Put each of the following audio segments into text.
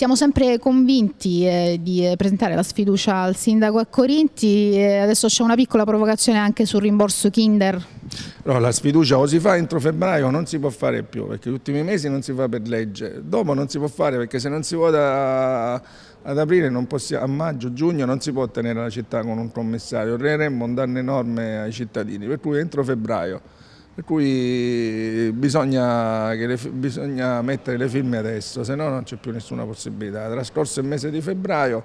siamo sempre convinti eh, di presentare la sfiducia al sindaco a Corinti, eh, adesso c'è una piccola provocazione anche sul rimborso Kinder. No, la sfiducia o si fa entro febbraio non si può fare più perché gli ultimi mesi non si fa per legge, dopo non si può fare perché se non si vota ad aprile, possiamo, a maggio, giugno non si può tenere la città con un commissario, creeremmo un danno enorme ai cittadini, per cui entro febbraio. Per cui bisogna, le, bisogna mettere le firme adesso, se no non c'è più nessuna possibilità. Trascorso il mese di febbraio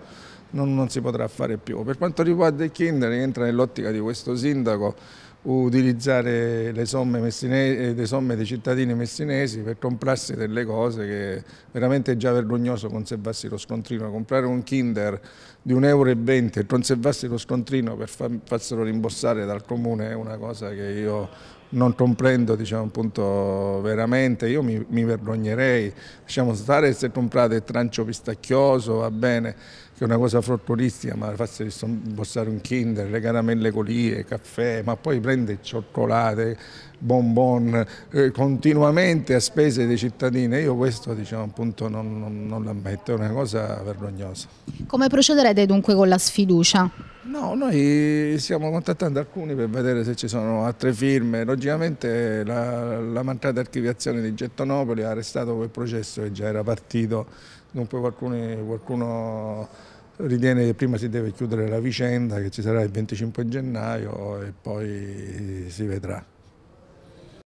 non, non, si potrà fare più. Per quanto riguarda il Kinder, entra nell'ottica di questo sindaco utilizzare le somme, eh, le somme dei cittadini messinesi per comprarsi delle cose che veramente è già vergognoso conservarsi lo scontrino, comprare un Kinder di 1,20 euro e conservarsi lo scontrino per farselo rimborsare dal comune è una cosa che io non comprendo diciamo appunto veramente, io mi, mi vergognerei, lasciamo stare se comprate il trancio pistacchioso va bene, che è una cosa frottolistica, ma farsi impostare un kinder, le caramelle colie, caffè, ma poi prende cioccolate, bonbon, eh, continuamente a spese dei cittadini. Io questo diciamo, appunto, non, non, non l'ammetto, è una cosa vergognosa. Come procederete dunque con la sfiducia? No, noi stiamo contattando alcuni per vedere se ci sono altre firme. Logicamente la, la mancata archiviazione di Gettonopoli ha arrestato quel processo che già era partito, dunque qualcuno, qualcuno ritiene che prima si deve chiudere la vicenda, che ci sarà il 25 gennaio e poi si vedrà.